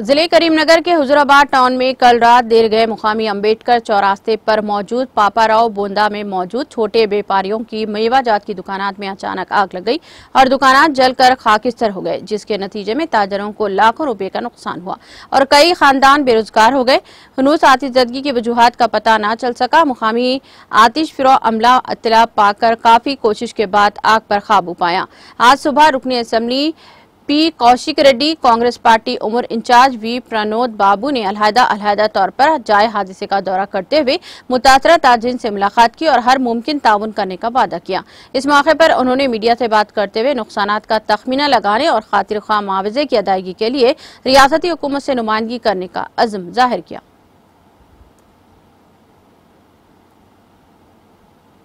जिले करीमनगर के हजराबाद टाउन में कल रात देर गए मुकामी अंबेडकर चौरास्ते पर मौजूद पापाराव बोंदा में मौजूद छोटे व्यापारियों की मेवा जात की दुकानात में अचानक आग लग गई और दुकानात जलकर खाकिस्तर हो गए जिसके नतीजे में ताजरों को लाखों रुपए का नुकसान हुआ और कई खानदान बेरोजगार हो गए हनूस आतिशदगी की वजूहत का पता न चल सका मुकामी आतिश फिर अमला अतला पाकर काफी कोशिश के बाद आग पर काबू पाया आज सुबह रुकनी assembly P Kaushik Reddy Congress party उमर इंचार्ज वी प्रनोद बाबू ने अलहदा अलहदा तौर पर जाए हादसे का दौरा करते हुए मुतासरा ताजिन से मुलाकात की और हर मुमकिन ताउन करने का वादा किया इस मौके पर उन्होंने मीडिया से बात करते हुए नुकसान का तखमीना लगाने और खातिर खा मुआवजे की अदायगी के लिए रियासती हुकूमत से नुमाइंदगी करने का अज़म जाहिर किया